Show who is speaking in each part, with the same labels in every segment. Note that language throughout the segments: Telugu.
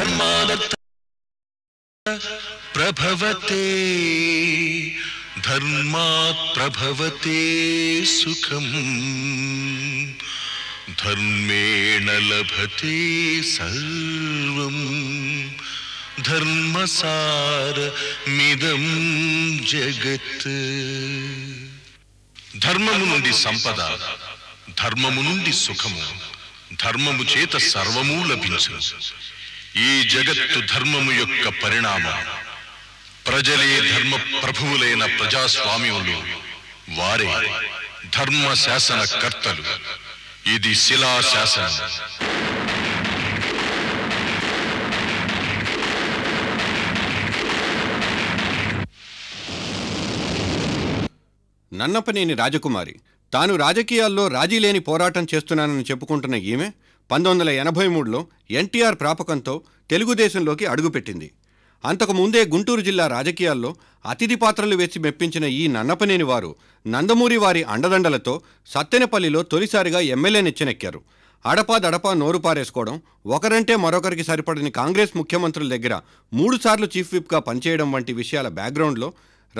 Speaker 1: ధర్మాదత్త ప్రభవతే ధర్మాత్ ప్రభవతే సుఖం ధర్మేణ లభతే సర్వం ధర్మసారమిదం
Speaker 2: జగత్
Speaker 1: ధర్మము నుండి సంపద
Speaker 2: ధర్మము నుండి సుఖము ధర్మము చేత సర్వము లభించు ఈ జగత్తు ధర్మము యొక్క పరిణామం ప్రజలే ధర్మ ప్రభువులైన ప్రజాస్వామ్యములు వారే ధర్మ శాసన కర్తలు ఇది శిలా శాసనం నన్నపనేని రాజకుమారి తాను రాజకీయాల్లో రాజీ లేని పోరాటం చేస్తున్నానని చెప్పుకుంటున్న ఈమె పంతొమ్మిది వందల ఎనభై మూడులో ఎన్టీఆర్ ప్రాపకంతో తెలుగుదేశంలోకి అడుగుపెట్టింది అంతకుముందే గుంటూరు జిల్లా రాజకీయాల్లో అతిథి పాత్రలు వేసి మెప్పించిన ఈ నన్నపనేని వారు నందమూరి వారి అండదండలతో సత్తెనపల్లిలో తొలిసారిగా ఎమ్మెల్యే నిచ్చెనెక్కారు అడపా దడపా నోరు పారేసుకోవడం ఒకరంటే మరొకరికి సరిపడని కాంగ్రెస్ ముఖ్యమంత్రుల దగ్గర మూడుసార్లు చీఫ్ విప్గా పనిచేయడం వంటి విషయాల బ్యాక్గ్రౌండ్లో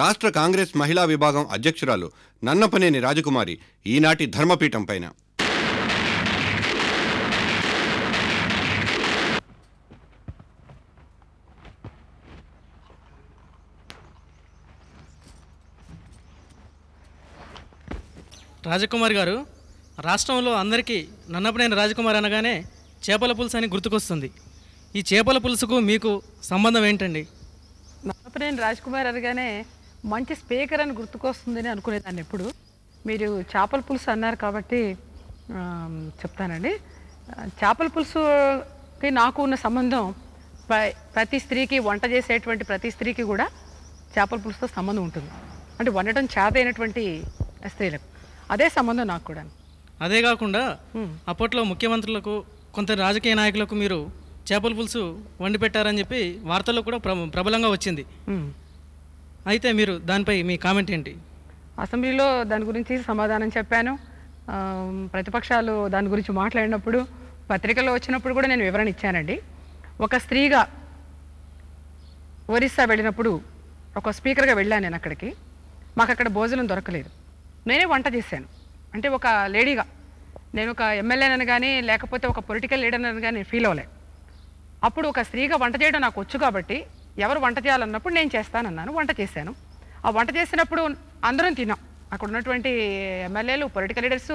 Speaker 2: రాష్ట్ర కాంగ్రెస్ మహిళా విభాగం అధ్యక్షురాలు నన్నపనేని రాజకుమారి ఈనాటి ధర్మపీఠం పైన
Speaker 1: రాజకుమార్ గారు రాష్ట్రంలో అందరికీ నన్నపనేని రాజకుమార్ అనగానే చేపల పులుసు అని గుర్తుకొస్తుంది ఈ చేపల పులుసుకు మీకు సంబంధం ఏంటండి
Speaker 3: నన్నపనేని రాజకుమార్ అనగానే మంచి స్పీకర్ అని గుర్తుకొస్తుందని అనుకునేదాన్ని ఎప్పుడు మీరు చేపల పులుసు అన్నారు కాబట్టి చెప్తానండి చేపల పులుసుకి నాకు ఉన్న సంబంధం ప్రతి స్త్రీకి వంట చేసేటువంటి ప్రతి స్త్రీకి కూడా చేపల పులుసుతో సంబంధం ఉంటుంది అంటే వండటం చేత అయినటువంటి స్త్రీలకు అదే సంబంధం నాకు కూడా
Speaker 1: అదే కాకుండా అప్పట్లో ముఖ్యమంత్రులకు కొంత రాజకీయ నాయకులకు మీరు చేపల పులుసు వండి పెట్టారని చెప్పి వార్తల్లో కూడా ప్రబలంగా వచ్చింది అయితే మీరు దానిపై మీ కామెంట్ ఏంటి
Speaker 3: అసెంబ్లీలో దాని గురించి సమాధానం చెప్పాను ప్రతిపక్షాలు దాని గురించి మాట్లాడినప్పుడు పత్రికల్లో వచ్చినప్పుడు కూడా నేను వివరణ ఇచ్చానండి ఒక స్త్రీగా ఒరిస్సా వెళ్ళినప్పుడు ఒక స్పీకర్గా వెళ్ళాను నేను అక్కడికి మాకు అక్కడ భోజనం దొరకలేదు నేనే వంట చేశాను అంటే ఒక లేడీగా నేను ఒక ఎమ్మెల్యేనని కానీ లేకపోతే ఒక పొలిటికల్ లీడర్ అని కానీ ఫీల్ అవ్వలే అప్పుడు ఒక స్త్రీగా వంట చేయడం నాకు వచ్చు కాబట్టి ఎవరు వంట చేయాలన్నప్పుడు నేను చేస్తానన్నాను వంట చేశాను ఆ వంట చేసినప్పుడు అందరం తిన్నాం అక్కడ ఉన్నటువంటి ఎమ్మెల్యేలు పొలిటికల్ లీడర్స్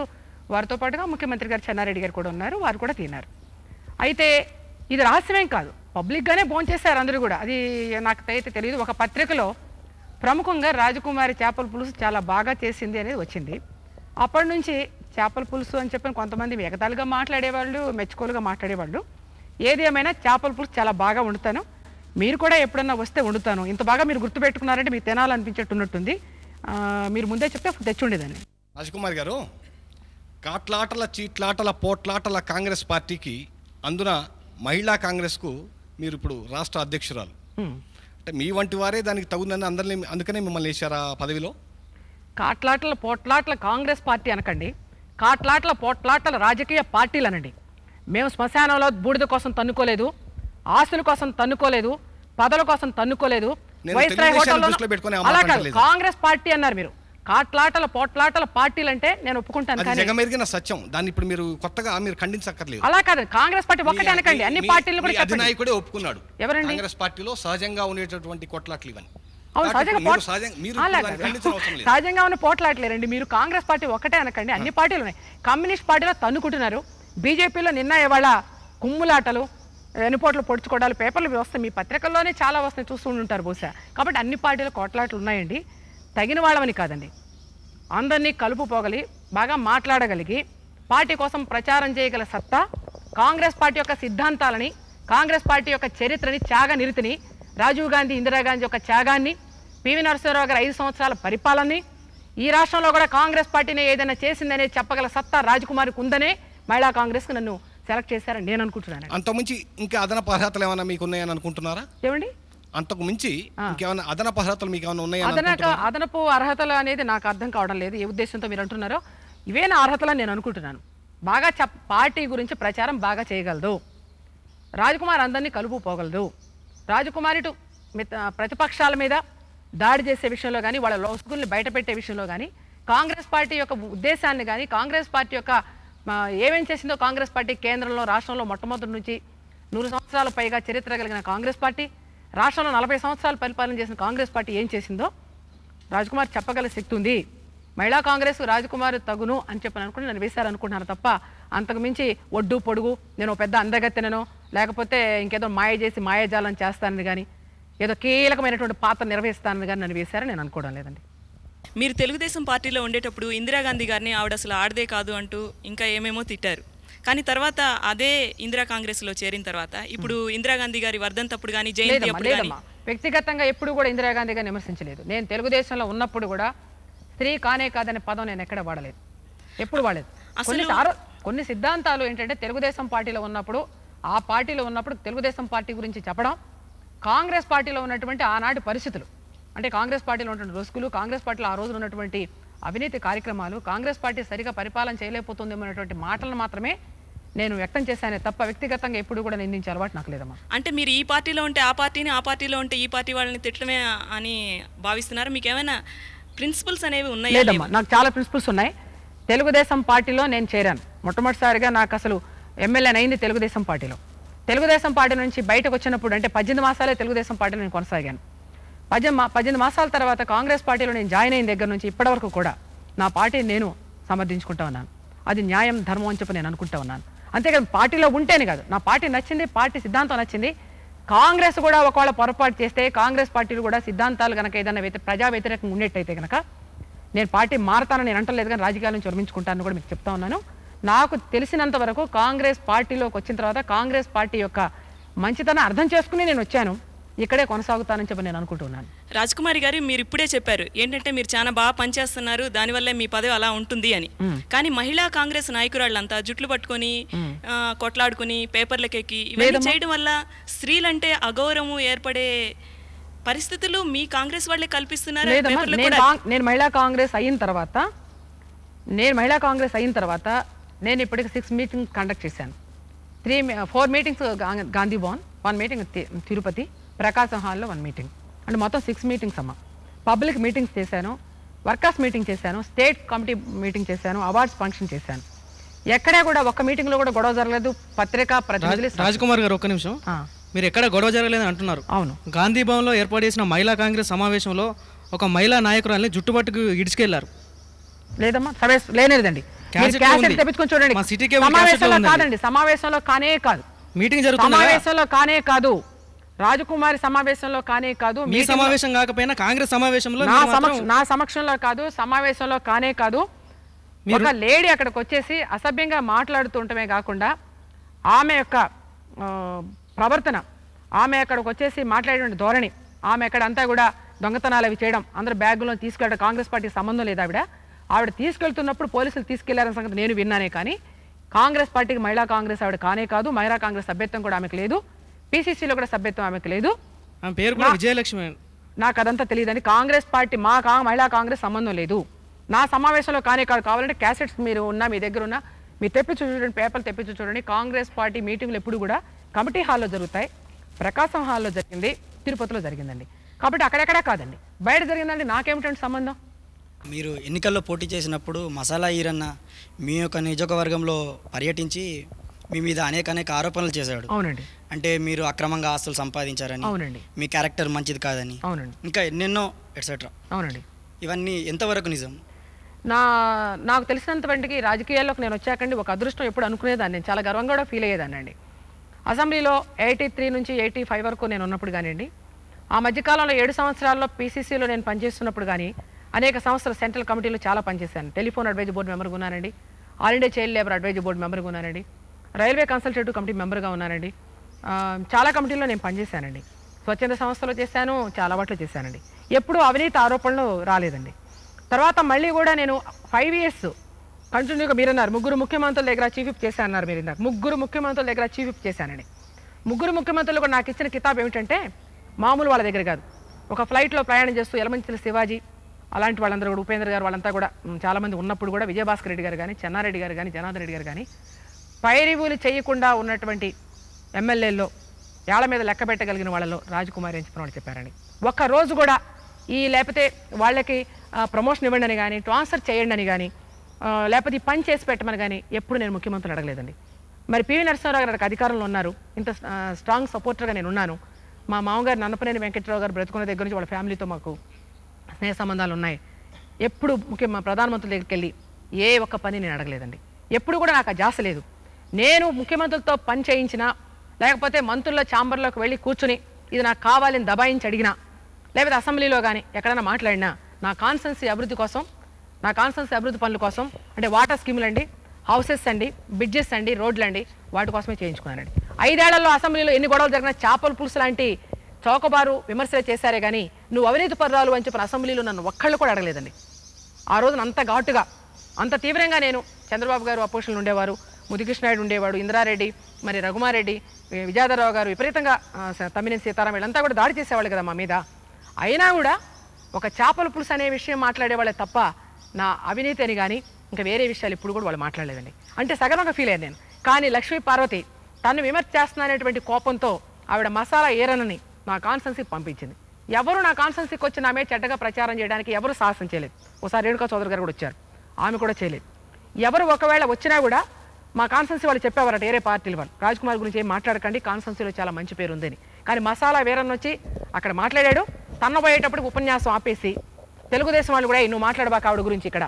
Speaker 3: వారితో పాటుగా ముఖ్యమంత్రి గారు చెన్నారెడ్డి గారు కూడా ఉన్నారు వారు కూడా తిన్నారు అయితే ఇది రహస్యమేం కాదు పబ్లిక్గానే భోంచేశారు అందరూ కూడా అది నాకు అయితే తెలియదు ఒక పత్రికలో ప్రముఖంగా రాజకుమారి చేపల పులుసు చాలా బాగా చేసింది అనేది వచ్చింది అప్పటి నుంచి చేపల పులుసు అని చెప్పి కొంతమంది మిగతాలుగా మాట్లాడేవాళ్ళు మెచ్చుకోలుగా మాట్లాడేవాళ్ళు ఏది ఏమైనా చేపల పులుసు చాలా బాగా వండుతాను మీరు కూడా ఎప్పుడన్నా వస్తే వండుతాను ఇంత బాగా మీరు గుర్తుపెట్టుకున్నారంటే మీకు తినాలనిపించేట్టున్నట్టుంది మీరు ముందే చెప్తే తెచ్చుండేదాన్ని
Speaker 4: రాజకుమార్ గారు కాట్లాటల చీట్లాటల పోట్లాటల కాంగ్రెస్ పార్టీకి అందున మహిళా కాంగ్రెస్కు మీరు ఇప్పుడు రాష్ట్ర అధ్యక్షురాలు అంటే మీ వంటి వారే దానికి తగుందని అందరినీ అందుకనే
Speaker 3: మిమ్మల్ని ఆ పదవిలో కాట్లాట్ల పోట్లాట్ల కాంగ్రెస్ పార్టీ అనకండి కాట్లాట్ల పోట్లాట్ల రాజకీయ పార్టీలు అనండి మేము శ్మశానంలో బూడిద కోసం తన్నుకోలేదు ఆస్తుల కోసం తన్నుకోలేదు పదవుల కోసం తన్నుకోలేదు కాంగ్రెస్ పార్టీ అన్నారు మీరు కాట్లాటల పోట్లాటల పార్టీలు అంటే నేను ఒప్పుకుంటాను జగమెరిగిన
Speaker 4: సత్యం దాన్ని ఇప్పుడు మీరు కొత్తగా మీరు ఖండించక్కర్లేదు అలా
Speaker 3: కాదు కాంగ్రెస్ పార్టీ ఒక్కటే అనకండి అన్ని పార్టీలు కూడా
Speaker 4: అధినాయకుడే ఒప్పుకున్నాడు ఎవరండి కాంగ్రెస్ పార్టీలో సహజంగా ఉండేటటువంటి కొట్లాట్లు ఇవన్నీ
Speaker 3: సహజంగా ఉన్న పోట్లాడలేరండి మీరు కాంగ్రెస్ పార్టీ ఒకటే అనకండి అన్ని పార్టీలు ఉన్నాయి కమ్యూనిస్ట్ పార్టీలో తన్నుకుంటున్నారు బీజేపీలో నిన్న ఇవాళ కుమ్ములాటలు వెనుపోట్లు పొడుచుకోవడాలు పేపర్లు వస్తాయి మీ పత్రికల్లోనే చాలా వస్తాయి చూస్తూ ఉంటారు బహుశా కాబట్టి అన్ని పార్టీలు కోట్లాట్లు ఉన్నాయండి తగిన వాళ్ళమని కాదండి అందరినీ కలుపుపోగలి బాగా మాట్లాడగలిగి పార్టీ కోసం ప్రచారం చేయగల సత్తా కాంగ్రెస్ పార్టీ యొక్క సిద్ధాంతాలని కాంగ్రెస్ పార్టీ యొక్క చరిత్రని త్యాగ నిరుతిని రాజీవ్ గాంధీ ఇందిరాగాంధీ యొక్క త్యాగాన్ని పివి నరసింహరావు గారి ఐదు సంవత్సరాల పరిపాలనని ఈ రాష్ట్రంలో కూడా కాంగ్రెస్ పార్టీని ఏదైనా చేసిందనే చెప్పగల సత్తా రాజకుమారికి ఉందనే మహిళా కాంగ్రెస్కి నన్ను సెలెక్ట్ చేశారని నేను అనుకుంటున్నాను అంత మంచి ఇంకా అదనపు
Speaker 4: అర్హతలు ఏమైనా మీకు ఉన్నాయని అనుకుంటున్నారా ఏమండి అంతకు మించి ఇంకేమైనా అదనపు అర్హతలు మీకు ఏమైనా ఉన్నాయా
Speaker 3: అదనపు అర్హతలు అనేది నాకు అర్థం కావడం లేదు ఏ ఉద్దేశంతో మీరు అంటున్నారో ఇవే నా అర్హతలు నేను అనుకుంటున్నాను బాగా చ పార్టీ గురించి ప్రచారం బాగా చేయగలదు రాజకుమార్ అందరినీ కలుపు పోగలదు రాజకుమారి ఇటు ప్రతిపక్షాల మీద దాడి చేసే విషయంలో కానీ వాళ్ళ లొసుగుల్ని బయటపెట్టే విషయంలో కానీ కాంగ్రెస్ పార్టీ యొక్క ఉద్దేశాన్ని కానీ కాంగ్రెస్ పార్టీ యొక్క ఏమేం చేసిందో కాంగ్రెస్ పార్టీ కేంద్రంలో రాష్ట్రంలో మొట్టమొదటి నుంచి నూరు సంవత్సరాల పైగా చరిత్ర కలిగిన కాంగ్రెస్ పార్టీ రాష్ట్రంలో నలభై సంవత్సరాలు పరిపాలన చేసిన కాంగ్రెస్ పార్టీ ఏం చేసిందో రాజ్కుమార్ చెప్పగల శక్తి ఉంది మహిళా కాంగ్రెస్ రాజ్కుమార్ తగును అని చెప్పని అనుకుని నన్ను వేశారనుకుంటున్నాను తప్ప అంతకుమించి ఒడ్డు పొడుగు నేను పెద్ద అందగత్తెనను లేకపోతే ఇంకేదో మాయ చేసి మాయాజాలం చేస్తానని కానీ ఏదో కీలకమైనటువంటి పాత్ర నిర్వహిస్తానని కానీ నన్ను వేశారని నేను అనుకోవడం లేదండి
Speaker 5: మీరు తెలుగుదేశం పార్టీలో ఉండేటప్పుడు ఇందిరాగాంధీ గారిని ఆవిడ అసలు ఆడదే కాదు అంటూ ఇంకా ఏమేమో తిట్టారు కానీ తర్వాత అదే ఇందిరా కాంగ్రెస్ లో చేరిన తర్వాత ఇప్పుడు ఇందిరాగాంధీ గారి వర్ధంతప్పుడు కానీ జయంతి
Speaker 3: వ్యక్తిగతంగా ఎప్పుడు కూడా ఇందిరాగాంధీ గారిని విమర్శించలేదు నేను తెలుగుదేశంలో ఉన్నప్పుడు కూడా స్త్రీ కానే కాదనే పదం నేను ఎక్కడ వాడలేదు ఎప్పుడు వాడలేదు కొన్ని సిద్ధాంతాలు ఏంటంటే తెలుగుదేశం పార్టీలో ఉన్నప్పుడు ఆ పార్టీలో ఉన్నప్పుడు తెలుగుదేశం పార్టీ గురించి చెప్పడం కాంగ్రెస్ పార్టీలో ఉన్నటువంటి ఆనాటి పరిస్థితులు అంటే కాంగ్రెస్ పార్టీలో ఉన్నటువంటి రుసుకులు కాంగ్రెస్ పార్టీలో ఆ రోజున ఉన్నటువంటి అవినీతి కార్యక్రమాలు కాంగ్రెస్ పార్టీ సరిగా పరిపాలన చేయలేకపోతుందేమనేటువంటి మాటలను మాత్రమే నేను వ్యక్తం చేశానే తప్ప వ్యక్తిగతంగా ఎప్పుడు కూడా నిందించే అలవాటు నాకు లేదమ్మా
Speaker 5: అంటే మీరు ఈ పార్టీలో ఉంటే ఆ పార్టీని ఆ పార్టీలో ఉంటే ఈ పార్టీ వాళ్ళని తిట్టడమే అని భావిస్తున్నారు మీకు ఏమైనా ప్రిన్సిపల్స్ అనేవి ఉన్నాయి లేదమ్మా నాకు
Speaker 3: చాలా ప్రిన్సిపల్స్ ఉన్నాయి తెలుగుదేశం పార్టీలో నేను చేరాను మొట్టమొదటిసారిగా నాకు అసలు అయింది తెలుగుదేశం పార్టీలో తెలుగుదేశం పార్టీ నుంచి బయటకు వచ్చినప్పుడు అంటే పద్దెనిమిది మాసాలే తెలుగుదేశం పార్టీ నేను కొనసాగాను పద్దెనిమిది పద్దెనిమిది మాసాల తర్వాత కాంగ్రెస్ పార్టీలో నేను జాయిన్ అయిన దగ్గర నుంచి ఇప్పటివరకు కూడా నా పార్టీని నేను సమర్థించుకుంటా ఉన్నాను అది న్యాయం ధర్మం అని చెప్పి నేను అనుకుంటా ఉన్నాను అంతేకాదు పార్టీలో ఉంటేనే కాదు నా పార్టీ నచ్చింది పార్టీ సిద్ధాంతం నచ్చింది కాంగ్రెస్ కూడా ఒకవేళ పొరపాటు చేస్తే కాంగ్రెస్ పార్టీలు కూడా సిద్ధాంతాలు కనుక ఏదైనా ప్రజా వ్యతిరేకంగా ఉండేట్టయితే కనుక నేను పార్టీ మారతానని నేను అంటలేదు కానీ రాజకీయాలను చొరమించుకుంటానని కూడా మీకు చెప్తా ఉన్నాను నాకు తెలిసినంత వరకు కాంగ్రెస్ పార్టీలోకి వచ్చిన తర్వాత కాంగ్రెస్ పార్టీ యొక్క మంచితనం అర్థం చేసుకుని నేను వచ్చాను ఇక్కడే కొనసాగుతానని చెప్పి నేను అనుకుంటున్నాను
Speaker 5: రాజకుమారి గారు మీరు ఇప్పుడే చెప్పారు ఏంటంటే మీరు చాలా బాగా పనిచేస్తున్నారు దానివల్ల మీ పదవి అలా ఉంటుంది అని కానీ మహిళా కాంగ్రెస్ నాయకురాళ్ళంతా జుట్లు పట్టుకొని కొట్లాడుకుని పేపర్లకెక్కి ఇవన్నీ చేయడం వల్ల స్త్రీలంటే అగౌరవం ఏర్పడే పరిస్థితులు మీ కాంగ్రెస్ వాళ్ళే కల్పిస్తున్నారు
Speaker 3: నేను మహిళా కాంగ్రెస్ అయిన తర్వాత నేను మహిళా కాంగ్రెస్ అయిన తర్వాత నేను ఇప్పటికి సిక్స్ మీటింగ్ కండక్ట్ చేశాను three four meetings Gandhi Bhavan one meeting Tirupati Prakasam హాల్లో వన్ మీటింగ్ అంటే మొత్తం సిక్స్ మీటింగ్స్ అమ్మ పబ్లిక్ మీటింగ్స్ చేశాను వర్కర్స్ మీటింగ్ చేశాను స్టేట్ కమిటీ మీటింగ్ చేశాను అవార్డ్స్ ఫంక్షన్ చేశాను ఎక్కడా కూడా ఒక్క మీటింగ్ లో కూడా గొడవ జరగలేదు పత్రికా ప్రతినిధులు రాజ్కుమార్ గారు ఒక్క నిమిషం
Speaker 1: మీరు ఎక్కడ గొడవ జరగలేదని అంటున్నారు అవును గాంధీ లో ఏర్పాటు చేసిన మహిళా కాంగ్రెస్ సమావేశంలో ఒక మహిళా నాయకురాల్ని జుట్టుపట్టుకు ఇడిచికెళ్లారు
Speaker 3: లేదమ్మా సరే లేనేదండి చూడండి సమావేశంలో కాదండి సమావేశంలో కానే కాదు
Speaker 1: మీటింగ్ జరుగుతుంది సమావేశంలో
Speaker 3: కానే కాదు రాజకుమారి సమావేశంలో కానే కాదు మీ సమావేశం
Speaker 1: కాకపోయినా కాంగ్రెస్ సమావేశంలో
Speaker 3: నా సమక్షంలో కాదు సమావేశంలో కానే కాదు ఒక లేడీ అక్కడికి వచ్చేసి అసభ్యంగా మాట్లాడుతుంటమే కాకుండా ఆమె యొక్క ప్రవర్తన ఆమె అక్కడికి వచ్చేసి మాట్లాడే ధోరణి ఆమె ఎక్కడంతా కూడా దొంగతనాలు అవి చేయడం అందరు బ్యాగ్లో తీసుకెళ్ళడం కాంగ్రెస్ పార్టీకి సంబంధం లేదు ఆవిడ ఆవిడ తీసుకెళ్తున్నప్పుడు పోలీసులు తీసుకెళ్లారని సంగతి నేను విన్నానే కానీ కాంగ్రెస్ పార్టీకి మహిళా కాంగ్రెస్ ఆవిడ కానే కాదు మహిళా కాంగ్రెస్ సభ్యత్వం కూడా ఆమెకు లేదు పిసిసిలో కూడా సభ్యత్వం ఆమెకు లేదు పేరు విజయలక్ష్మి నాకు అదంతా అని కాంగ్రెస్ పార్టీ మా మహిళా కాంగ్రెస్ సంబంధం లేదు నా సమావేశంలో కానీ కాదు కావాలంటే క్యాసెట్స్ మీరు ఉన్నా మీ దగ్గర ఉన్నా మీరు తెప్పించు చూడండి పేపర్లు తెప్పించు చూడండి కాంగ్రెస్ పార్టీ మీటింగ్లు ఎప్పుడు కూడా కమిటీ హాల్లో జరుగుతాయి ప్రకాశం హాల్లో జరిగింది తిరుపతిలో జరిగిందండి కాబట్టి అక్కడెక్కడా కాదండి బయట జరిగిందండి నాకేమిటంటే సంబంధం
Speaker 1: మీరు ఎన్నికల్లో పోటీ చేసినప్పుడు మసాలా ఈరన్న మీ యొక్క నియోజకవర్గంలో పర్యటించి మీ మీద అనేక అనేక ఆరోపణలు చేశాడు అవునండి అంటే మీరు అక్రమంగా ఆస్తులు సంపాదించారని అవునండి మీ క్యారెక్టర్ మంచిది కాదని అవునండి ఇంకా ఎన్నెన్నో ఎట్సెట్రా అవునండి ఇవన్నీ ఎంతవరకు నిజం
Speaker 3: నా నాకు తెలిసినంత వంటికి రాజకీయాల్లోకి నేను వచ్చాకండి ఒక అదృష్టం ఎప్పుడు అనుకునేదాన్ని నేను చాలా గర్వంగా కూడా ఫీల్ అయ్యేదానండి అసెంబ్లీలో ఎయిటీ త్రీ నుంచి ఎయిటీ ఫైవ్ వరకు నేను ఉన్నప్పుడు కానివ్వండి ఆ మధ్యకాలంలో ఏడు సంవత్సరాల్లో పీసీసీలో నేను పనిచేస్తున్నప్పుడు కానీ అనేక సంవత్సరాలు సెంట్రల్ కమిటీలో చాలా పనిచేశాను టెలిఫోన్ అడ్వైజ్ బోర్డు మెంబర్గా ఉన్నానండి all India child labour advise board మెంబర్గా ఉన్నానండి రైల్వే కన్సల్టేటివ్ కమిటీ మెంబర్గా ఉన్నానండి చాలా కమిటీల్లో నేను పనిచేశానండి స్వచ్ఛంద సంస్థలో చేశాను చాలా వాటిలో చేశానండి ఎప్పుడూ అవినీతి ఆరోపణలు రాలేదండి తర్వాత మళ్ళీ కూడా నేను ఫైవ్ ఇయర్స్ కంటిన్యూగా మీరన్నారు ముగ్గురు ముఖ్యమంత్రుల దగ్గర చీఫ్ ఇప్ చేశాను అన్నారు మీరు ఇందాక ముగ్గురు ముఖ్యమంత్రుల దగ్గర చీఫ్ ఇప్ చేశానండి ముగ్గురు ముఖ్యమంత్రులు కూడా నాకు ఇచ్చిన కితాబ్ ఏమిటంటే మామూలు వాళ్ళ దగ్గర కాదు ఒక ఫ్లైట్లో ప్రయాణం చేస్తూ ఎలమంచిన శివాజీ అలాంటి వాళ్ళందరూ కూడా ఉపేంద్ర గారు వాళ్ళంతా కూడా చాలామంది ఉన్నప్పుడు కూడా విజయభాస్కర్ రెడ్డి గారు కానీ చెన్నారెడ్డి గారు కానీ జనార్దన్ రెడ్డి గారు కానీ స్వైరివులు చేయకుండా ఉన్నటువంటి ఎమ్మెల్యేల్లో ఏళ్ల మీద లెక్క పెట్టగలిగిన వాళ్ళలో రాజకుమారి ఎంచుకున్నామని చెప్పారని ఒక్కరోజు కూడా ఈ లేకపోతే వాళ్ళకి ప్రమోషన్ ఇవ్వండి అని కానీ ట్రాన్స్ఫర్ చేయండి అని కానీ లేకపోతే పని చేసి పెట్టమని కానీ ఎప్పుడు నేను ముఖ్యమంత్రిని అడగలేదండి మరి పివి నరసింహరావు గారు అధికారంలో ఉన్నారు ఇంత స్ట్రాంగ్ సపోర్టర్గా నేను ఉన్నాను మా మామగారు నన్నపనేని వెంకట్రావు గారు బ్రతుకున్న దగ్గర నుంచి వాళ్ళ ఫ్యామిలీతో మాకు స్నేహ సంబంధాలు ఉన్నాయి ఎప్పుడు ముఖ్యం మా ప్రధానమంత్రి దగ్గరికి వెళ్ళి ఏ ఒక్క పని నేను అడగలేదండి ఎప్పుడు కూడా నాకు ఆ జాస లేదు నేను ముఖ్యమంత్రులతో పని చేయించినా లేకపోతే మంత్రుల ఛాంబర్లోకి వెళ్ళి కూర్చుని ఇది నాకు కావాలని దబాయించి అడిగినా లేకపోతే అసెంబ్లీలో కానీ ఎక్కడైనా మాట్లాడినా నా కాన్స్టెన్సీ అభివృద్ధి కోసం నా కాన్స్టెన్సీ అభివృద్ధి పనుల కోసం అంటే వాటర్ స్కీములు అండి హౌసెస్ అండి బ్రిడ్జెస్ అండి రోడ్లు అండి వాటి కోసమే చేయించుకున్నానండి ఐదేళ్లలో అసెంబ్లీలో ఎన్ని గొడవలు జరిగిన చేపల పులుసు లాంటి చౌకబారు విమర్శలు చేశారే కానీ నువ్వు అవినీతి పర్రాలు అని చెప్పిన అసెంబ్లీలో నన్ను ఒక్కళ్ళు కూడా అడగలేదండి ఆ రోజున అంత ఘాటుగా అంత తీవ్రంగా నేను చంద్రబాబు గారు అపోజిషన్లు ఉండేవారు ముదికృష్ణాయుడు ఉండేవాడు ఇందిరారెడ్డి మరి రఘుమారెడ్డి విజాదరావు గారు విపరీతంగా తమ్మినేని సీతారాం వీళ్ళంతా కూడా దాడి చేసేవాళ్ళు కదా మా మీద అయినా కూడా ఒక చేపల పులుసు అనే విషయం మాట్లాడేవాళ్ళే తప్ప నా అవినీతి అని కానీ ఇంకా వేరే విషయాలు ఇప్పుడు కూడా వాళ్ళు మాట్లాడలేదండి అంటే సగం ఒక ఫీల్ అయ్యాను నేను కానీ లక్ష్మీ పార్వతి తను విమర్శ అనేటువంటి కోపంతో ఆవిడ మసాలా ఏరనని నా కాన్సెన్సీకి పంపించింది ఎవరు నా కాన్సెన్సీకి వచ్చి మీద చెడ్డగా ప్రచారం చేయడానికి ఎవరు సాహసం చేయలేదు ఒకసారి రేణుకా చౌదరి గారు కూడా వచ్చారు ఆమె కూడా చేయలేదు ఎవరు ఒకవేళ వచ్చినా కూడా మా కాన్సెన్సీ వాళ్ళు చెప్పేవారట ఏరే పార్టీలు వాళ్ళు రాజ్ కుమార్ గురించి ఏం మాట్లాడకండి కాన్సెన్సీలో చాలా మంచి పేరు ఉందని కానీ మసాలా వేరన్ వచ్చి అక్కడ మాట్లాడాడు తన్నబోయేటప్పుడు ఉపన్యాసం ఆపేసి తెలుగుదేశం వాళ్ళు కూడా నువ్వు మాట్లాడబాక ఆవిడ గురించి ఇక్కడ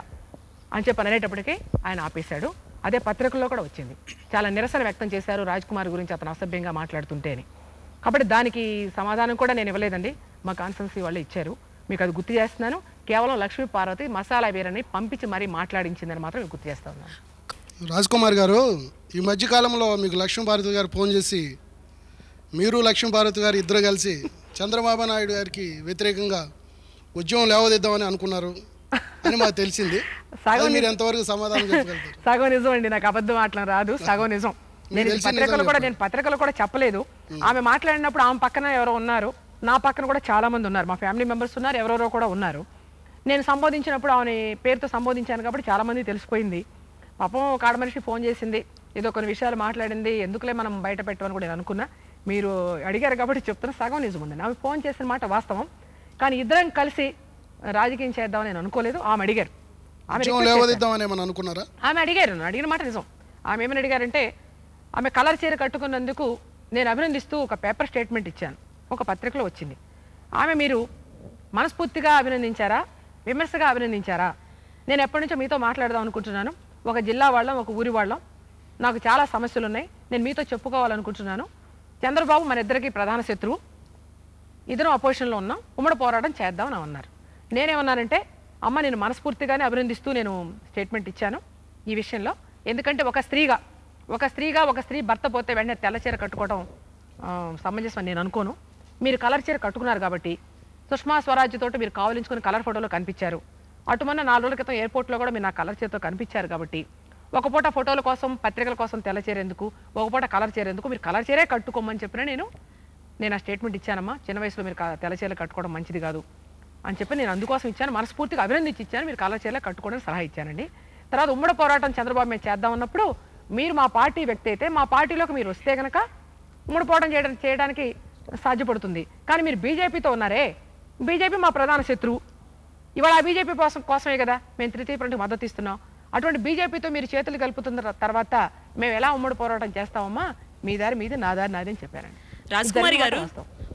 Speaker 3: అని చెప్పి అనేటప్పటికి ఆయన ఆపేశాడు అదే పత్రికల్లో కూడా వచ్చింది చాలా నిరసన వ్యక్తం చేశారు రాజ్ కుమార్ గురించి అతను అసభ్యంగా అని కాబట్టి దానికి సమాధానం కూడా నేను ఇవ్వలేదండి మా కాన్సెన్సీ వాళ్ళు ఇచ్చారు మీకు అది గుర్తు చేస్తున్నాను కేవలం లక్ష్మీ పార్వతి మసాలా వీరని పంపించి మరీ మాట్లాడించిందని మాత్రం గుర్తు చేస్తా ఉన్నాను
Speaker 4: రాజ్కుమార్ గారు ఈ మధ్యకాలంలో మీకు లక్ష్మీభారతి గారు ఫోన్ చేసి మీరు లక్ష్మీభారతి గారు ఇద్దరు కలిసి చంద్రబాబు నాయుడు గారికి వ్యతిరేకంగా ఉద్యమం లేవదిద్దామని
Speaker 3: అనుకున్నారు అని మాకు తెలిసింది మీరు ఎంతవరకు సమాధానం చెప్పగలుగుతారు సగం నిజం అండి నాకు అబద్ధం మాటలు రాదు సగం నిజం నేను పత్రికలు కూడా నేను పత్రికలు కూడా చెప్పలేదు ఆమె మాట్లాడినప్పుడు ఆమె పక్కన ఎవరో ఉన్నారు నా పక్కన కూడా చాలా మంది ఉన్నారు మా ఫ్యామిలీ మెంబర్స్ ఉన్నారు ఎవరెవరో కూడా ఉన్నారు నేను సంబోధించినప్పుడు ఆమె పేరుతో సంబోధించాను కాబట్టి చాలా మంది తెలిసిపోయింది పాపం ఒక ఆడ మనిషి ఫోన్ చేసింది ఏదో కొన్ని విషయాలు మాట్లాడింది ఎందుకులే మనం బయట పెట్టమని కూడా నేను అనుకున్నా మీరు అడిగారు కాబట్టి చెప్తున్న సగం నిజం ఉంది ఆమె ఫోన్ చేసిన మాట వాస్తవం కానీ ఇద్దరం కలిసి రాజకీయం చేద్దామని నేను అనుకోలేదు ఆమె అడిగారు ఆమె అడిగారు అడిగిన మాట నిజం ఆమె ఏమని అడిగారంటే ఆమె కలర్ చీర కట్టుకున్నందుకు నేను అభినందిస్తూ ఒక పేపర్ స్టేట్మెంట్ ఇచ్చాను ఒక పత్రికలో వచ్చింది ఆమె మీరు మనస్ఫూర్తిగా అభినందించారా విమర్శగా అభినందించారా నేను ఎప్పటి నుంచో మీతో మాట్లాడదాం అనుకుంటున్నాను ఒక జిల్లా వాళ్ళం ఒక ఊరి వాళ్ళం నాకు చాలా సమస్యలు ఉన్నాయి నేను మీతో చెప్పుకోవాలనుకుంటున్నాను చంద్రబాబు మన ఇద్దరికి ప్రధాన శత్రువు ఇద్దరం అపోజిషన్లో ఉన్నాం ఉమ్మడి పోరాటం చేద్దామని అన్నారు నేనేమన్నానంటే అమ్మ నేను మనస్ఫూర్తిగానే అభినందిస్తూ నేను స్టేట్మెంట్ ఇచ్చాను ఈ విషయంలో ఎందుకంటే ఒక స్త్రీగా ఒక స్త్రీగా ఒక స్త్రీ భర్త పోతే వెంటనే తెల్లచీర కట్టుకోవడం సమంజసం నేను అనుకోను మీరు కలర్ చీర కట్టుకున్నారు కాబట్టి సుష్మా తోటి మీరు కావలించుకుని కలర్ ఫోటోలో కనిపించారు అటు మొన్న నాలుగు రోజుల క్రితం ఎయిర్పోర్ట్లో కూడా మీరు నా కలర్ చేతితో కనిపించారు కాబట్టి ఒక పూట ఫోటోల కోసం పత్రికల కోసం తెల్ల చేరేందుకు ఒక పూట కలర్ చేరేందుకు మీరు కలర్ చేరే కట్టుకోమని చెప్పిన నేను నేను ఆ స్టేట్మెంట్ ఇచ్చానమ్మా చిన్న వయసులో మీరు తెల్ల చీరలు కట్టుకోవడం మంచిది కాదు అని చెప్పి నేను అందుకోసం ఇచ్చాను మనస్ఫూర్తిగా అభినందించి ఇచ్చాను మీరు కలర్ చీరలు కట్టుకోవడం సలహా ఇచ్చానండి తర్వాత ఉమ్మడి పోరాటం చంద్రబాబు మేము చేద్దాం ఉన్నప్పుడు మీరు మా పార్టీ వ్యక్తి అయితే మా పార్టీలోకి మీరు వస్తే కనుక ఉమ్మడి పోరాటం చేయడం చేయడానికి సాధ్యపడుతుంది కానీ మీరు బీజేపీతో ఉన్నారే బీజేపీ మా ప్రధాన శత్రువు ఇవాళ ఆ బీజేపీ కోసం కోసమే కదా మేము తృతీయ ఫ్రంట్కి మద్దతు ఇస్తున్నాం అటువంటి బీజేపీతో మీరు చేతులు కలుపుతున్న తర్వాత మేము ఎలా ఉమ్మడి పోరాటం చేస్తామమ్మా మీ దారి మీద నా దారి నాది అని చెప్పారండి రాజకుమారి గారు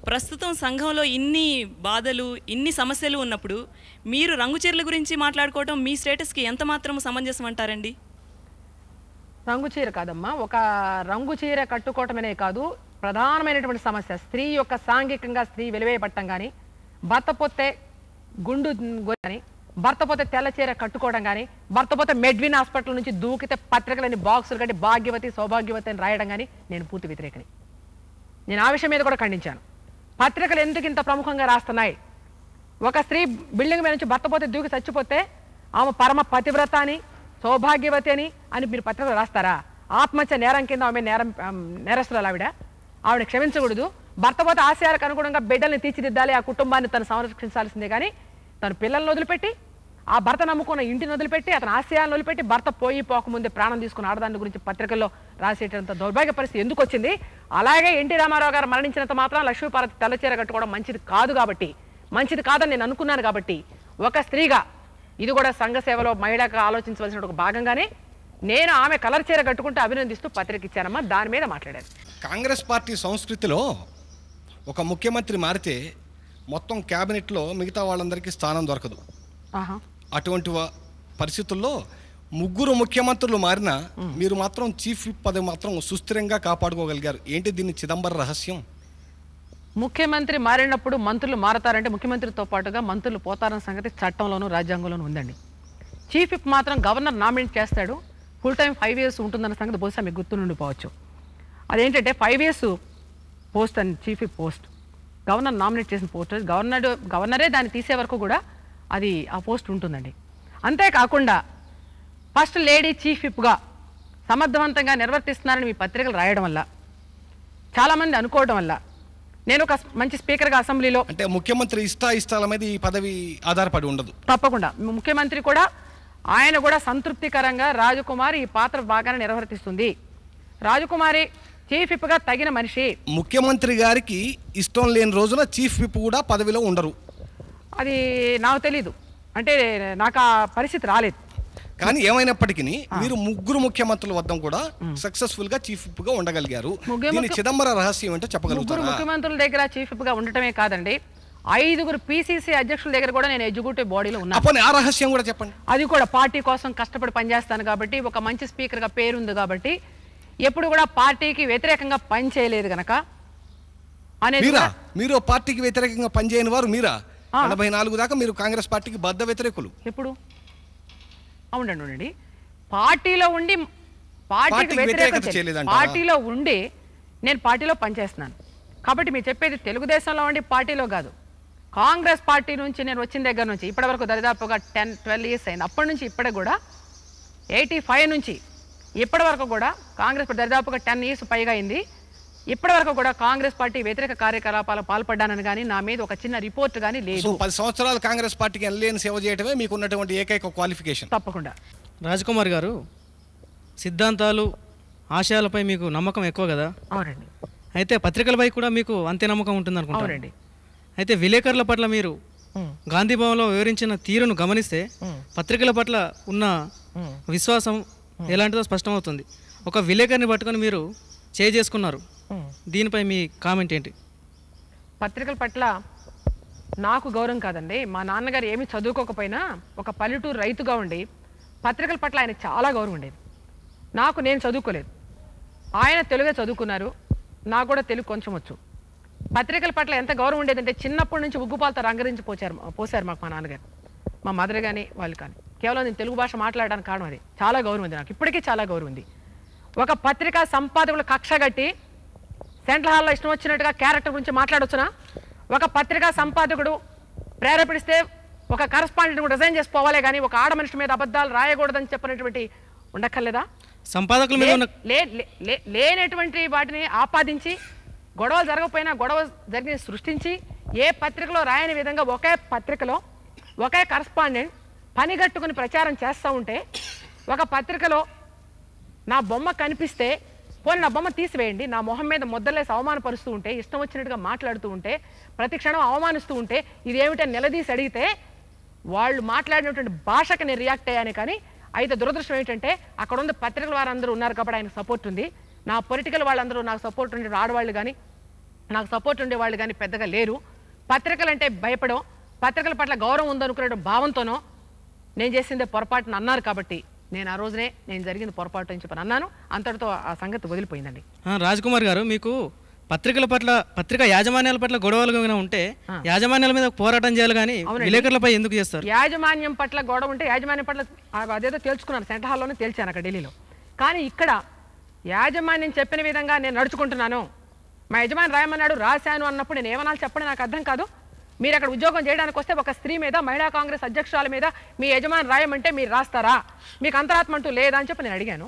Speaker 5: ప్రస్తుతం సంఘంలో ఇన్ని బాధలు ఇన్ని సమస్యలు ఉన్నప్పుడు మీరు రంగు చీరల గురించి మాట్లాడుకోవటం మీ స్టేటస్కి ఎంత మాత్రం సమంజసం అంటారండి
Speaker 3: రంగు చీర కాదమ్మా ఒక రంగు చీర కట్టుకోవటమనే కాదు ప్రధానమైనటువంటి సమస్య స్త్రీ యొక్క సాంఘికంగా స్త్రీ వెలువేయబట్టం కానీ భర్త పొత్తే గుండు కానీ భర్త పోతే తెల్లచీర కట్టుకోవడం కానీ భర్త పోతే మెడ్విన్ హాస్పిటల్ నుంచి దూకితే పత్రికలని బాక్సులు కట్టి భాగ్యవతి సౌభాగ్యవతి అని రాయడం కానీ నేను పూర్తి వ్యతిరేకని నేను ఆ విషయం మీద కూడా ఖండించాను పత్రికలు ఎందుకు ఇంత ప్రముఖంగా రాస్తున్నాయి ఒక స్త్రీ బిల్డింగ్ మీద నుంచి భర్త పోతే దూకి చచ్చిపోతే ఆమె పరమ పతివ్రత అని సౌభాగ్యవతి అని అని మీరు పత్రికలు రాస్తారా ఆత్మహత్య నేరం కింద ఆమె నేరం నేరస్తురాలు ఆవిడ ఆవిడ క్షమించకూడదు భర్త పోత ఆశయాలకు అనుగుణంగా బిడ్డల్ని తీర్చిదిద్దాలి ఆ కుటుంబాన్ని తను సంరక్షించాల్సిందే కానీ తన పిల్లల్ని వదిలిపెట్టి ఆ భర్త నమ్ముకున్న ఇంటిని వదిలిపెట్టి అతని ఆశయాలను వదిలిపెట్టి భర్త పోయి పోకముందే ప్రాణం తీసుకున్న ఆడదాని గురించి పత్రికల్లో రాసేటంత దౌర్భాగ్య పరిస్థితి ఎందుకు వచ్చింది అలాగే ఎన్టీ రామారావు గారు మరణించినంత మాత్రం లక్ష్మీపార్వతి తెల్లచీర కట్టుకోవడం మంచిది కాదు కాబట్టి మంచిది కాదని నేను అనుకున్నాను కాబట్టి ఒక స్త్రీగా ఇది కూడా సంఘ సేవలో మహిళగా ఆలోచించవలసిన ఒక భాగంగానే నేను ఆమె కలర్ చీర కట్టుకుంటూ అభినందిస్తూ పత్రిక ఇచ్చానమ్మా దాని మీద మాట్లాడాను
Speaker 4: కాంగ్రెస్ పార్టీ సంస్కృతిలో ఒక ముఖ్యమంత్రి మారితే మొత్తం క్యాబినెట్లో మిగతా వాళ్ళందరికీ స్థానం దొరకదు అటువంటి పరిస్థితుల్లో ముగ్గురు ముఖ్యమంత్రులు మారినా మీరు మాత్రం చీఫ్ విప్ పదవి మాత్రం సుస్థిరంగా కాపాడుకోగలిగారు ఏంటి దీన్ని చిదంబర రహస్యం
Speaker 3: ముఖ్యమంత్రి మారినప్పుడు మంత్రులు మారతారంటే ముఖ్యమంత్రితో పాటుగా మంత్రులు పోతారన్న సంగతి చట్టంలోనూ రాజ్యాంగంలోనూ ఉందండి చీఫ్ విప్ మాత్రం గవర్నర్ నామినేట్ చేస్తాడు ఫుల్ టైం ఫైవ్ ఇయర్స్ ఉంటుందన్న సంగతి బహుశా మీకు గుర్తుండిపోవచ్చు అదేంటంటే five years post and chief post governor nominate చేసిన పోస్ట్ గవర్నర్ గవర్నరే దాన్ని తీసే వరకు కూడా అది ఆ పోస్ట్ ఉంటుందండి అంతేకాకుండా ఫస్ట్ లేడీ చీఫ్ విప్గా సమర్థవంతంగా నిర్వర్తిస్తున్నారని మీ పత్రికలు రాయడం వల్ల చాలామంది అనుకోవడం వల్ల నేను ఒక మంచి స్పీకర్గా అసెంబ్లీలో అంటే ముఖ్యమంత్రి ఇష్టా ఇష్టాల మీద ఈ పదవి ఆధారపడి ఉండదు తప్పకుండా ముఖ్యమంత్రి కూడా ఆయన కూడా సంతృప్తికరంగా రాజకుమారి ఈ పాత్ర బాగానే నిర్వర్తిస్తుంది రాజకుమారి చీఫ్ గా తగిన మనిషి ముఖ్యమంత్రి గారికి
Speaker 4: ఇష్టం లేని రోజున చీఫ్ విప్ కూడా పదవిలో ఉండరు
Speaker 3: అది నాకు తెలీదు అంటే నాకు ఆ పరిస్థితి రాలేదు
Speaker 4: కానీ ఏమైనప్పటికీ
Speaker 3: మీరు ముగ్గురు ముఖ్యమంత్రుల
Speaker 4: వద్ద కూడా సక్సెస్ఫుల్ గా చీఫ్ విప్ గా ఉండగలిగారు చిదంబర రహస్యం ఏంటో చెప్పగలుగుతారు ముఖ్యమంత్రుల
Speaker 3: దగ్గర చీఫ్ విప్ గా ఉండటమే కాదండి ఐదుగురు పీసీసీ అధ్యక్షుల దగ్గర కూడా నేను ఎగ్జిక్యూటివ్ బాడీలో ఉన్నాను ఆ రహస్యం కూడా చెప్పండి అది కూడా పార్టీ కోసం కష్టపడి పనిచేస్తాను కాబట్టి ఒక మంచి స్పీకర్ గా పేరుంది కాబట్టి ఎప్పుడు కూడా పార్టీకి వ్యతిరేకంగా పనిచేయలేదు కనుక అనేది మీరా
Speaker 4: మీరు పార్టీకి వ్యతిరేకంగా పనిచేయని వారు మీరా నలభై నాలుగు దాకా మీరు కాంగ్రెస్ పార్టీకి బద్ద వ్యతిరేకులు ఎప్పుడు
Speaker 3: అవునండి ఉండండి పార్టీలో ఉండి పార్టీకి పార్టీలో ఉండి నేను పార్టీలో పనిచేస్తున్నాను కాబట్టి మీరు చెప్పేది తెలుగుదేశంలో ఉండి పార్టీలో కాదు కాంగ్రెస్ పార్టీ నుంచి నేను వచ్చిన దగ్గర నుంచి ఇప్పటి వరకు దరిదాపుగా టెన్ ట్వెల్వ్ ఇయర్స్ అయింది అప్పటి నుంచి ఇప్పటికి కూడా ఎయిటీ ఫైవ్ నుంచి ఇప్పటి వరకు కూడా కాంగ్రెస్ పార్టీ దరిదాపుగా టెన్ ఇయర్స్ పైగా అయింది ఇప్పటి వరకు కూడా కాంగ్రెస్ పార్టీ వ్యతిరేక కార్యకలాపాలు పాల్పడ్డానని కానీ నా మీద ఒక చిన్న రిపోర్ట్ కానీ లేదు పది
Speaker 4: సంవత్సరాలు కాంగ్రెస్ పార్టీకి ఎన్లేని సేవ చేయడమే మీకు ఉన్నటువంటి ఏకైక క్వాలిఫికేషన్ తప్పకుండా రాజకుమార్ గారు సిద్ధాంతాలు
Speaker 1: ఆశయాలపై మీకు నమ్మకం ఎక్కువ కదా అవునండి అయితే పత్రికలపై కూడా మీకు అంతే నమ్మకం ఉంటుంది అనుకుంటానండి అయితే విలేకరుల పట్ల మీరు గాంధీభవన్లో వివరించిన తీరును గమనిస్తే పత్రికల పట్ల ఉన్న విశ్వాసం Hmm. ఎలాంటిదో స్పష్టమవుతుంది ఒక విలేకరిని పట్టుకొని మీరు చేసుకున్నారు hmm. దీనిపై మీ కామెంట్ ఏంటి
Speaker 3: పత్రికల పట్ల నాకు గౌరవం కాదండి మా నాన్నగారు ఏమి చదువుకోకపోయినా ఒక పల్లెటూరు రైతుగా ఉండి పత్రికల పట్ల ఆయన చాలా గౌరవం ఉండేది నాకు నేను చదువుకోలేదు ఆయన తెలుగే చదువుకున్నారు నాకు కూడా తెలుగు కొంచెం వచ్చు పత్రికల పట్ల ఎంత గౌరవం ఉండేదంటే చిన్నప్పటి నుంచి ఉగ్గుపాలతో రంగరించి పోచారు పోసారు మాకు మా నాన్నగారు మా మదర్ కానీ వాళ్ళు కానీ కేవలం నేను తెలుగు భాష మాట్లాడడానికి కారణం అది చాలా గౌరవం ఉంది నాకు ఇప్పటికీ చాలా గౌరవం ఉంది ఒక పత్రికా సంపాదకుల కక్ష కట్టి సెంట్రల్ హాల్లో ఇష్టం వచ్చినట్టుగా క్యారెక్టర్ గురించి మాట్లాడొచ్చునా ఒక పత్రికా సంపాదకుడు ప్రేరేపిస్తే ఒక కరస్పాండెంట్ రిజైన్ చేసుకోవాలి కానీ ఒక ఆడ మనిషి మీద అబద్ధాలు రాయకూడదని చెప్పినటువంటి ఉండక్కర్లేదా సంపాదకుల మీద లేనటువంటి వాటిని ఆపాదించి గొడవలు జరగకపోయినా గొడవ జరిగి సృష్టించి ఏ పత్రికలో రాయని విధంగా ఒకే పత్రికలో ఒకే కరస్పాండెంట్ పనిగట్టుకుని ప్రచారం చేస్తూ ఉంటే ఒక పత్రికలో నా బొమ్మ కనిపిస్తే పోనీ నా బొమ్మ తీసివేయండి నా మొహం మీద ముద్దలేసి అవమానపరుస్తూ ఉంటే ఇష్టం వచ్చినట్టుగా మాట్లాడుతూ ఉంటే ప్రతి క్షణం అవమానిస్తూ ఉంటే ఇదేమిటని నిలదీసి అడిగితే వాళ్ళు మాట్లాడినటువంటి భాషకి నేను రియాక్ట్ అయ్యాను కానీ అయితే దురదృష్టం ఏంటంటే అక్కడ ఉన్న పత్రికల వారందరూ ఉన్నారు కాబట్టి ఆయనకు సపోర్ట్ ఉంది నా పొలిటికల్ వాళ్ళందరూ నాకు సపోర్ట్ ఉండే ఆడవాళ్ళు కానీ నాకు సపోర్ట్ ఉండే వాళ్ళు కానీ పెద్దగా లేరు పత్రికలంటే భయపడం పత్రికల పట్ల గౌరవం ఉందనుకునే భావంతోనో నేను చేసిందే పొరపాటును అన్నారు కాబట్టి నేను ఆ రోజునే నేను జరిగిన పొరపాటు అని చెప్పని అన్నాను అంతటితో ఆ సంగతి వదిలిపోయిందండి
Speaker 1: రాజకుమార్ గారు మీకు పత్రికల పట్ల పత్రికా యాజమాన్యాల పట్ల గొడవలు ఉంటే యాజమాన్యాల మీద పోరాటం చేయాలి కానీ విలేకరులపై ఎందుకు చేస్తారు
Speaker 3: యాజమాన్యం పట్ల గొడవ ఉంటే యాజమాన్యం పట్ల అదేదో తేల్చుకున్నాను సెంటర్ హాల్లోనే తేల్చాను అక్కడ ఢిల్లీలో కానీ ఇక్కడ యాజమాన్యం చెప్పిన విధంగా నేను నడుచుకుంటున్నాను మా యజమాని రాయమన్నాడు రాశాను అన్నప్పుడు నేను ఏమన్నా చెప్పండి నాకు అర్థం కాదు మీరు అక్కడ ఉద్యోగం చేయడానికి వస్తే ఒక స్త్రీ మీద మహిళా కాంగ్రెస్ అధ్యక్షురాల మీద మీ యజమాని రాయమంటే మీరు రాస్తారా మీకు అంతరాత్మ అంటూ లేదా అని చెప్పి నేను అడిగాను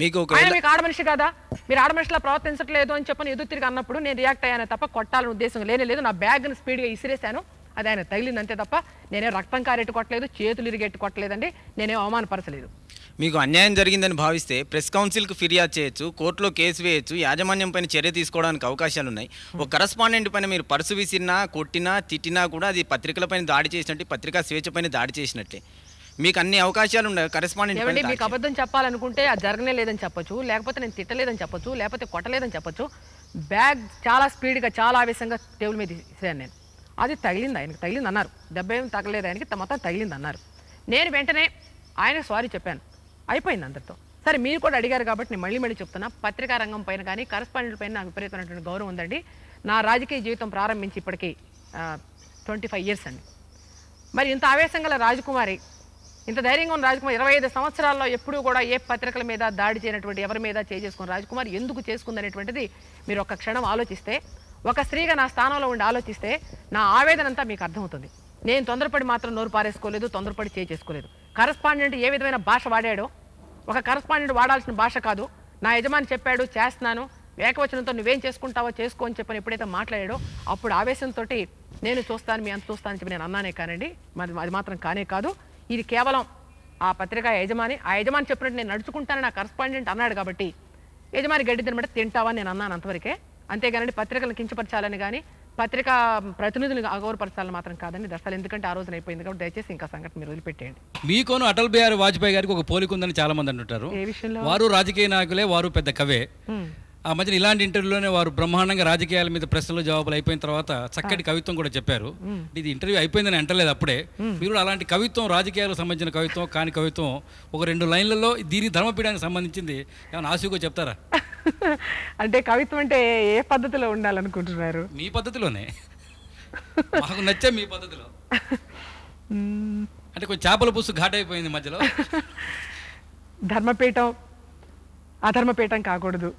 Speaker 4: మీకు మీకు
Speaker 3: ఆడమనిషి కదా మీరు ఆడమనిషిలా ప్రవర్తించట్లేదు అని చెప్పని ఎదురు తిరిగి అన్నప్పుడు నేను రియాక్ట్ అయ్యాను తప్ప కొట్టాలని ఉద్దేశం లేనే లేదు నా బ్యాగ్ను స్పీడ్గా ఇసిరేశాను అది ఆయన తగిలిందంతే తప్ప నేనే రక్తం కారెట్టుకోవట్లేదు చేతులు ఇరిగెట్టుకోవట్లేదండి నేనే అవమానపరచలేదు
Speaker 4: మీకు అన్యాయం జరిగిందని భావిస్తే ప్రెస్ కౌన్సిల్కు ఫిర్యాదు చేయొచ్చు కోర్టులో కేసు వేయొచ్చు యాజమాన్యం పైన చర్య తీసుకోవడానికి అవకాశాలు ఉన్నాయి ఒక
Speaker 3: కరస్పాండెంట్ పైన మీరు పరుసు విసిరినా కొట్టినా తిట్టినా కూడా అది పత్రికలపైన దాడి చేసినట్టు పత్రికా పైన దాడి చేసినట్టే మీకు అన్ని అవకాశాలు ఉన్నాయి కరెస్పాండెంట్ మీకు అబద్ధం చెప్పాలనుకుంటే అది జరగనే లేదని చెప్పొచ్చు లేకపోతే నేను తిట్టలేదని చెప్పచ్చు లేకపోతే కొట్టలేదని చెప్పొచ్చు బ్యాగ్ చాలా స్పీడ్గా చాలా ఆవేశంగా టేబుల్ మీద తీసాను నేను అది తగిలింది ఆయనకి తగిలింది అన్నారు దెబ్బ ఏం తగలేదు ఆయనకి మొత్తం తగిలింది అన్నారు నేను వెంటనే ఆయన సారీ చెప్పాను అయిపోయింది అందరితో సరే మీరు కూడా అడిగారు కాబట్టి నేను మళ్ళీ మళ్ళీ చెప్తున్నా పత్రికా రంగం పైన కానీ కరస్పాండెంట్ పైన నాకు విపరీతమైనటువంటి గౌరవం ఉందండి నా రాజకీయ జీవితం ప్రారంభించి ఇప్పటికీ ట్వంటీ ఫైవ్ ఇయర్స్ అండి మరి ఇంత ఆవేశంగా రాజకుమారి ఇంత ధైర్యంగా ఉన్న రాజకుమారి ఇరవై ఐదు సంవత్సరాల్లో ఎప్పుడూ కూడా ఏ పత్రికల మీద దాడి చేయనటువంటి ఎవరి మీద చేసుకున్న రాజకుమారి ఎందుకు చేసుకుందనేటువంటిది మీరు ఒక క్షణం ఆలోచిస్తే ఒక స్త్రీగా నా స్థానంలో ఉండి ఆలోచిస్తే నా ఆవేదనంతా మీకు అర్థమవుతుంది నేను తొందరపడి మాత్రం నోరు పారేసుకోలేదు తొందరపడి చేసుకోలేదు కరస్పాండెంట్ ఏ విధమైన భాష వాడాడో ఒక కరస్పాండెంట్ వాడాల్సిన భాష కాదు నా యజమాని చెప్పాడు చేస్తున్నాను ఏకవచనంతో నువ్వేం చేసుకుంటావో చేసుకో అని చెప్పని ఎప్పుడైతే మాట్లాడాడో అప్పుడు ఆవేశంతో నేను చూస్తాను మీ అంత చూస్తాను చెప్పి నేను అన్నానే కానండి మరి అది మాత్రం కానే కాదు ఇది కేవలం ఆ పత్రిక యజమాని ఆ యజమాని చెప్పినట్టు నేను నడుచుకుంటాను నా కరస్పాండెంట్ అన్నాడు కాబట్టి యజమాని గడ్డి తినబడి తింటావా నేను అన్నాను అంతవరకే అంతేగానండి పత్రికలను కించపరచాలని కానీ పత్రికా ప్రతినిధులు అగౌరపరచాలని మాత్రం కాదండి అసలు ఎందుకంటే ఆ రోజున అయిపోయింది కాబట్టి దయచేసి ఇంకా సంఘటన మీరు వదిలిపెట్టేయండి
Speaker 1: మీకోను అటల్ బిహారీ వాజ్పేయి గారికి ఒక పోలిక ఉందని చాలా మంది అంటుంటారు వారు రాజకీయ నాయకులే వారు పెద్ద కవే ఆ మధ్యన ఇలాంటి ఇంటర్వ్యూలోనే వారు బ్రహ్మాండంగా రాజకీయాల మీద ప్రశ్నలు జవాబులు అయిపోయిన తర్వాత చక్కటి కవిత్వం కూడా చెప్పారు ఇది ఇంటర్వ్యూ అయిపోయిందని అంటలేదు అప్పుడే మీరు అలాంటి కవిత్వం రాజకీయాలకు సంబంధించిన కవిత్వం కాని కవిత్వం ఒక రెండు లైన్లలో దీని ధర్మపీఠానికి సంబంధించింది ఏమైనా ఆశగా చెప్తారా
Speaker 3: అంటే కవిత్వం అంటే ఏ పద్ధతిలో ఉండాలనుకుంటున్నారు
Speaker 1: మీ పద్ధతిలోనే మాకు నచ్చే మీ పద్ధతిలో అంటే కొంచెం చేపల పూసు ఘాట్ అయిపోయింది మధ్యలో
Speaker 3: ధర్మపీఠం అధర్మపీఠం కాకూడదు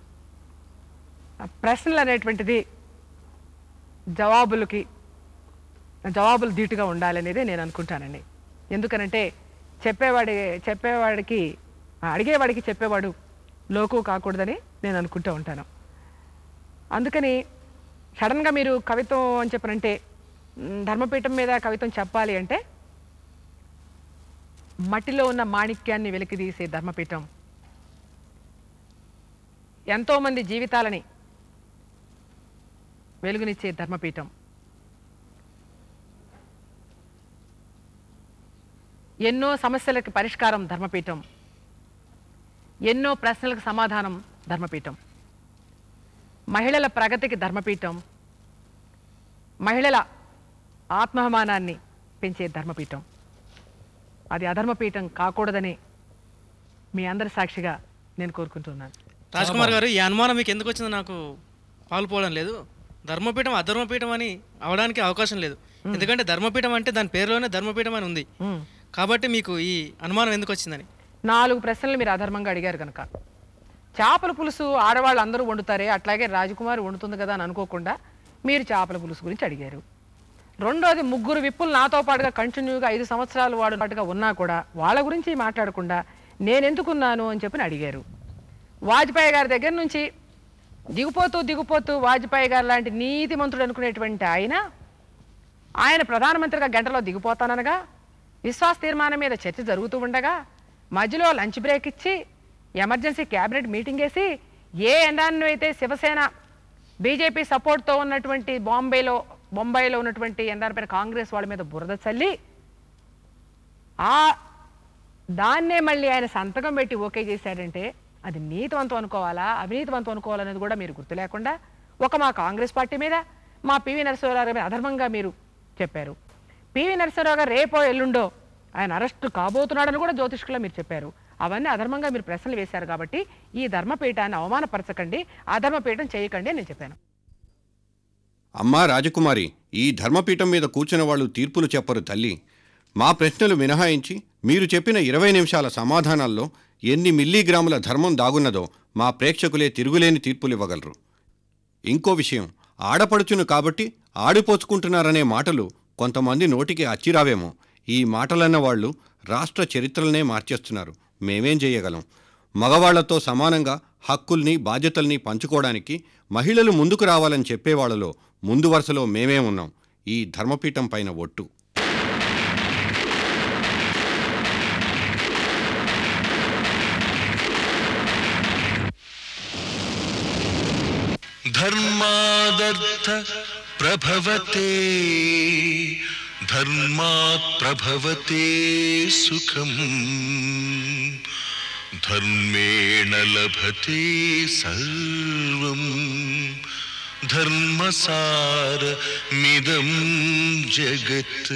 Speaker 3: ప్రశ్నలు అనేటువంటిది జవాబులకి జవాబులు ధీటుగా ఉండాలనేదే నేను అనుకుంటానండి ఎందుకనంటే చెప్పేవాడి చెప్పేవాడికి అడిగేవాడికి చెప్పేవాడు లోకు కాకూడదని నేను అనుకుంటూ ఉంటాను అందుకని సడన్గా మీరు కవిత్వం అని చెప్పనంటే ధర్మపీఠం మీద కవిత్వం చెప్పాలి అంటే మట్టిలో ఉన్న మాణిక్యాన్ని తీసే ధర్మపీఠం ఎంతోమంది జీవితాలని వెలుగునిచ్చే ధర్మపీఠం ఎన్నో సమస్యలకు పరిష్కారం ధర్మపీఠం ఎన్నో ప్రశ్నలకు సమాధానం ధర్మపీఠం మహిళల ప్రగతికి ధర్మపీఠం మహిళల ఆత్మహమానాన్ని పెంచే ధర్మపీఠం అది అధర్మపీఠం కాకూడదని మీ అందరి సాక్షిగా నేను కోరుకుంటున్నాను
Speaker 1: రాజ్ కుమార్ గారు ఈ అనుమానం మీకు ఎందుకు వచ్చిందో నాకు పాల్పోవడం లేదు ధర్మపీఠం అధర్మపీఠం అని అవడానికి అవకాశం లేదు ఎందుకంటే ధర్మపీఠం అంటే దాని పేరులోనే ధర్మపీఠం అని ఉంది కాబట్టి మీకు ఈ అనుమానం ఎందుకు వచ్చిందని
Speaker 3: నాలుగు ప్రశ్నలు మీరు అధర్మంగా అడిగారు కనుక చేపల పులుసు ఆడవాళ్ళు అందరూ వండుతారే అట్లాగే రాజకుమారి వండుతుంది కదా అని అనుకోకుండా మీరు చేపల పులుసు గురించి అడిగారు రెండోది ముగ్గురు విప్పులు నాతో పాటుగా కంటిన్యూగా ఐదు సంవత్సరాలు వాడున్నట్టుగా ఉన్నా కూడా వాళ్ళ గురించి మాట్లాడకుండా నేనెందుకున్నాను అని చెప్పి అడిగారు వాజ్పేయి గారి దగ్గర నుంచి దిగిపోతూ దిగిపోతూ వాజ్పేయి గారు లాంటి నీతి మంత్రుడు అనుకునేటువంటి ఆయన ఆయన ప్రధానమంత్రిగా గంటలో దిగిపోతానగా విశ్వాస తీర్మానం మీద చర్చ జరుగుతూ ఉండగా మధ్యలో లంచ్ బ్రేక్ ఇచ్చి ఎమర్జెన్సీ క్యాబినెట్ మీటింగ్ వేసి ఏ ఎండాన్ని అయితే శివసేన బీజేపీ సపోర్ట్తో ఉన్నటువంటి బాంబేలో బొంబాయిలో ఉన్నటువంటి ఎండార్పైన కాంగ్రెస్ వాళ్ళ మీద బురద చల్లి ఆ దాన్నే మళ్ళీ ఆయన సంతకం పెట్టి ఓకే చేశాడంటే అది నీతివంతం అనుకోవాలా అవినీతివంతం అనుకోవాలనేది కూడా మీరు గుర్తు లేకుండా ఒక మా కాంగ్రెస్ పార్టీ మీద మా పివి నరసింహరావు మీద అధర్మంగా మీరు చెప్పారు పివి నరసింహరావు గారు రేపో ఎల్లుండో ఆయన అరెస్టు కాబోతున్నాడని కూడా జ్యోతిష్కులో మీరు చెప్పారు అవన్నీ అధర్మంగా మీరు ప్రశ్నలు వేశారు కాబట్టి ఈ ధర్మపీఠాన్ని అవమానపరచకండి అధర్మపీఠం చేయకండి నేను చెప్పాను
Speaker 2: అమ్మా రాజకుమారి ఈ ధర్మపీఠం మీద కూర్చున్న వాళ్ళు తీర్పులు చెప్పరు తల్లి మా ప్రశ్నలు మినహాయించి మీరు చెప్పిన ఇరవై నిమిషాల సమాధానాల్లో ఎన్ని మిల్లీగ్రాముల ధర్మం దాగున్నదో మా ప్రేక్షకులే తిరుగులేని తీర్పులివ్వగలరు ఇంకో విషయం ఆడపడుచును కాబట్టి ఆడిపోచుకుంటున్నారనే మాటలు కొంతమంది నోటికి అచ్చిరావేమో ఈ మాటలన్న వాళ్ళు రాష్ట్ర చరిత్రలనే మార్చేస్తున్నారు మేమేం చేయగలం మగవాళ్లతో సమానంగా హక్కుల్ని బాధ్యతల్ని పంచుకోవడానికి మహిళలు ముందుకు రావాలని చెప్పేవాళ్లలో ముందు వరుసలో మేమే ఉన్నాం ఈ ధర్మపీఠం పైన ఒట్టు प्रबद्ध प्रभवते धर्मात् प्रभवते
Speaker 1: सुखम् धर्मेण लभते सर्वम् धर्मसारमिदं
Speaker 2: जगत्